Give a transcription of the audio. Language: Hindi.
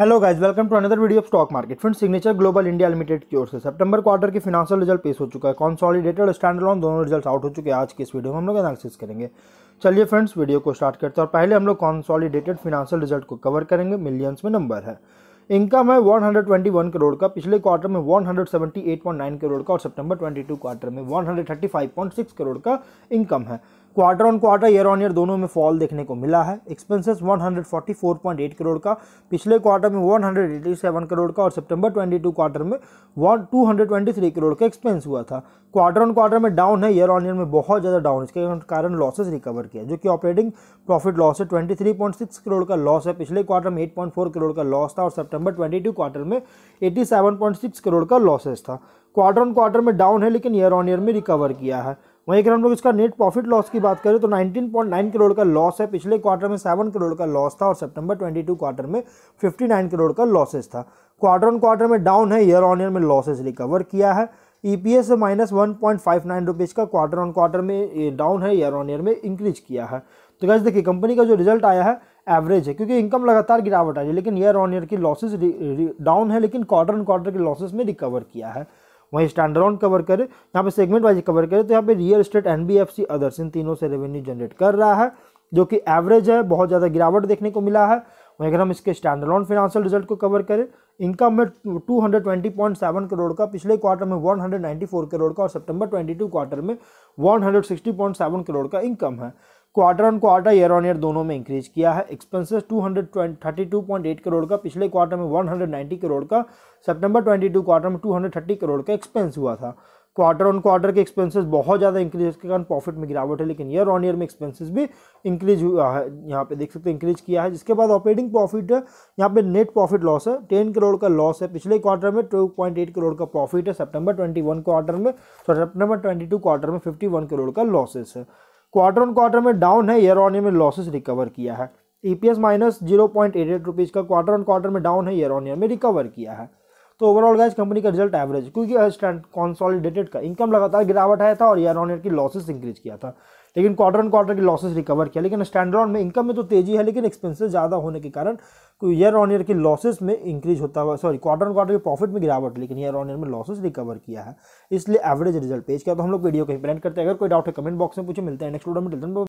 hello guys welcome to another video of stock market friend Signature Global India Limited की ओर से सितंबर क्वार्टर की फिनांशियल रिजल्ट पेश हो चुका है कॉन्सॉलिडेटेड स्टैंड अलोन दोनों रिजल्ट आउट हो चुके हैं आज के इस वीडियो में हम लोग एनालिसिस करेंगे चलिए फ्रेंड्स वीडियो को स्टार्ट करते हैं और पहले हम लोग कॉन्सॉलिडेटेड फिनांशियल रिजल्ट को कवर करेंगे मिलियंस में नंबर है इनकम है वन करोड़ का पिछले क्वार्टर में वन करोड़ का और सितंबर ट्वेंटी क्वार्टर में वन करोड़ का इनकम है quarter on quarter year on year दोनों में फॉल देखने को मिला है एक्सपेंसेस 144.8 करोड़ का पिछले क्वार्टर में 187 करोड़ का और सितंबर 22 क्वार्टर में 223 करोड़ का एक्सपेंस हुआ था क्वार्टर ऑन क्वार्टर में डाउन है ईयर ऑन ईयर में बहुत ज़्यादा डाउन इसके कारण लॉसेज रिकवर किया जो कि ऑपरेटिंग प्रॉफिट लॉस है ट्वेंटी करोड़ का लॉस है पिछले क्वार्टर में एट करोड़ का लॉस था और सेप्टेम्बर ट्वेंटी क्वार्टर में एटी करोड़ का लॉसेस था क्वार्टर ऑन क्वार्टर में डाउन है लेकिन ईयर ऑन ईयर में रिकवर किया है वहीं अगर हम लोग इसका नेट प्रॉफिट लॉस की बात करें तो 19.9 करोड़ का लॉस है पिछले क्वार्टर में 7 करोड़ का लॉस था और सितंबर 22 क्वार्टर में 59 करोड़ का लॉसेस था क्वार्टर ऑन क्वार्टर में डाउन है ईयर ऑन ईयर में लॉसेस रिकवर किया है E P S minus one point five nine rupees का क्वार्टर ऑन क्वार्टर में डाउन है ईयर ऑन ईयर में इंक्रीज किया है तो कैसे देखिए कंपनी का जो रिजल्ट आया है एवरेज है क्योंकि इनकम लगातार गिरावट आई है लेकिन ईयर ऑन ईयर की लॉसेज डाउन है लेकिन क्वार्टर ऑन क्वार्टर के लॉसेज में रिकवर किया है वहीं स्टैंड कवर करें यहाँ पे सेगमेंट वाइज कवर करें तो यहाँ पे रियल स्टेट एनबीएफसी अदर्स इन तीनों से रेवेन्यू जनरेट कर रहा है जो कि एवरेज है बहुत ज़्यादा गिरावट देखने को मिला है वहीं अगर हम इसके स्टैंड फिनेंशियल रिजल्ट को कवर करें इनकम में सेवन करोड़ का पिछले क्वार्टर में फोर करोड़ का और सितंबर टू क्वार्टर में सेवन करोड़ का इनकम है quarter on quarter year on year दोनों में इंक्रीज किया है एक्सपेंसेस 232.8 करोड़ का पिछले क्वार्टर में 190 करोड़ का सितंबर 22 क्वार्टर में 230 करोड़ का एक्सपेंस हुआ था क्वार्टर ऑन क्वार्टर के एक्सपेंसेस बहुत ज़्यादा इंक्रीज के कारण प्रॉफिट में गिरावट है लेकिन ईयर ऑन ईयर में एक्सपेंसेस भी इंक्रीज हुआ है यहाँ पे देख सकते हैं इंक्रीज किया है जिसके बाद ऑपरेटिंग प्रॉफिट है यहाँ पे नेट प्रॉफिट लॉस है टेन करोड़ का लॉस है पिछले क्वार्टर में टू पॉइंट एट करोड़ का प्रॉफिट है सेप्टेम्बर ट्वेंटी वन क्वार्टर में sorry September twenty two quarter में फिफ्टी वन करोड़ का लॉसेस है क्वार्टर ऑन क्वार्टर में डाउन है ईयर ऑन ईयर में लॉसेस रिकवर किया है E P S minus zero point eight eight rupees का क्वार्टर ऑन क्वार्टर में डाउन है ईयर ऑन ईयर में रिकवर किया है तो ओवरऑल गाइस कंपनी का रिजल्ट एवरेज क्योंकि कॉन्सॉलिडेटेड का इनकम लगातार गिरावट आया था और ईयर ऑन ईयर की लॉसेस इंक्रीज किया था लेकिन क्वार्टर ऑन क्वार्टर की लॉसेस रिकवर किया लेकिन स्टैंड में इनकम में तो तेजी है लेकिन एक्सपेंसेस ज़्यादा होने के कारण ईयर ऑन ईयर की लॉसेस में इंक्रीज होता हुआ सॉरी क्वार्टर ऑन क्वार्टर के प्रॉफिट में गिरावट लेकिन ईयर ऑन ईयर में लॉसेस रिकवर किया है इसलिए एवरेज रिजल्ट पेज किया तो हम लोग वीडियो को ही करते हैं अगर कोई डाउट है कमेंट बॉक्स में पूछे मिलते हैं नेक्स्ट वीडियो में